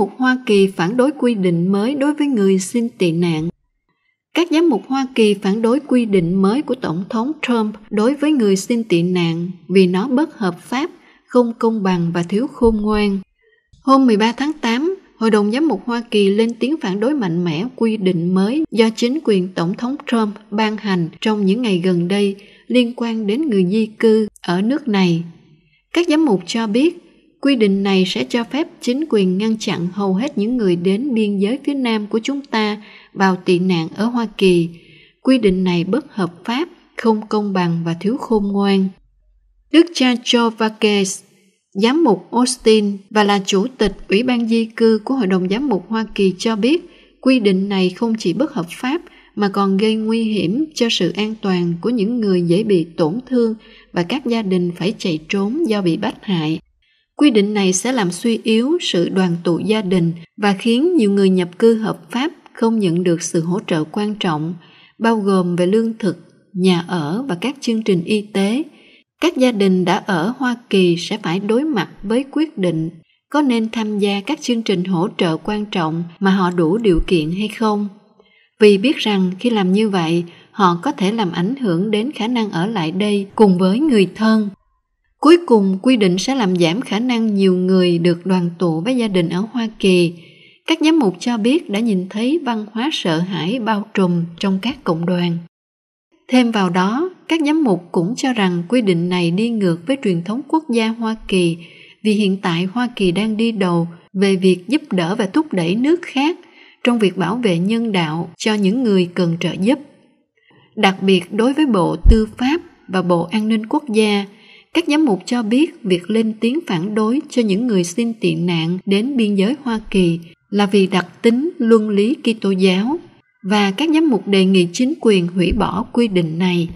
mục Hoa Kỳ phản đối quy định mới đối với người xin tị nạn. Các giám mục Hoa Kỳ phản đối quy định mới của Tổng thống Trump đối với người xin tị nạn vì nó bất hợp pháp, không công bằng và thiếu khôn ngoan. Hôm 13 tháng 8, Hội đồng Giám mục Hoa Kỳ lên tiếng phản đối mạnh mẽ quy định mới do chính quyền Tổng thống Trump ban hành trong những ngày gần đây liên quan đến người di cư ở nước này. Các giám mục cho biết quy định này sẽ cho phép chính quyền ngăn chặn hầu hết những người đến biên giới phía nam của chúng ta vào tị nạn ở Hoa Kỳ. Quy định này bất hợp pháp, không công bằng và thiếu khôn ngoan. Đức cha Joe Vakes, giám mục Austin và là chủ tịch Ủy ban di cư của Hội đồng Giám mục Hoa Kỳ cho biết quy định này không chỉ bất hợp pháp mà còn gây nguy hiểm cho sự an toàn của những người dễ bị tổn thương và các gia đình phải chạy trốn do bị bắt hại. Quy định này sẽ làm suy yếu sự đoàn tụ gia đình và khiến nhiều người nhập cư hợp pháp không nhận được sự hỗ trợ quan trọng, bao gồm về lương thực, nhà ở và các chương trình y tế. Các gia đình đã ở Hoa Kỳ sẽ phải đối mặt với quyết định có nên tham gia các chương trình hỗ trợ quan trọng mà họ đủ điều kiện hay không. Vì biết rằng khi làm như vậy, họ có thể làm ảnh hưởng đến khả năng ở lại đây cùng với người thân Cuối cùng quy định sẽ làm giảm khả năng nhiều người được đoàn tụ với gia đình ở Hoa Kỳ. Các giám mục cho biết đã nhìn thấy văn hóa sợ hãi bao trùm trong các cộng đoàn. Thêm vào đó, các giám mục cũng cho rằng quy định này đi ngược với truyền thống quốc gia Hoa Kỳ vì hiện tại Hoa Kỳ đang đi đầu về việc giúp đỡ và thúc đẩy nước khác trong việc bảo vệ nhân đạo cho những người cần trợ giúp. Đặc biệt đối với Bộ Tư pháp và Bộ An ninh Quốc gia – các giám mục cho biết việc lên tiếng phản đối cho những người xin tị nạn đến biên giới Hoa Kỳ là vì đặc tính luân lý Kitô giáo và các giám mục đề nghị chính quyền hủy bỏ quy định này.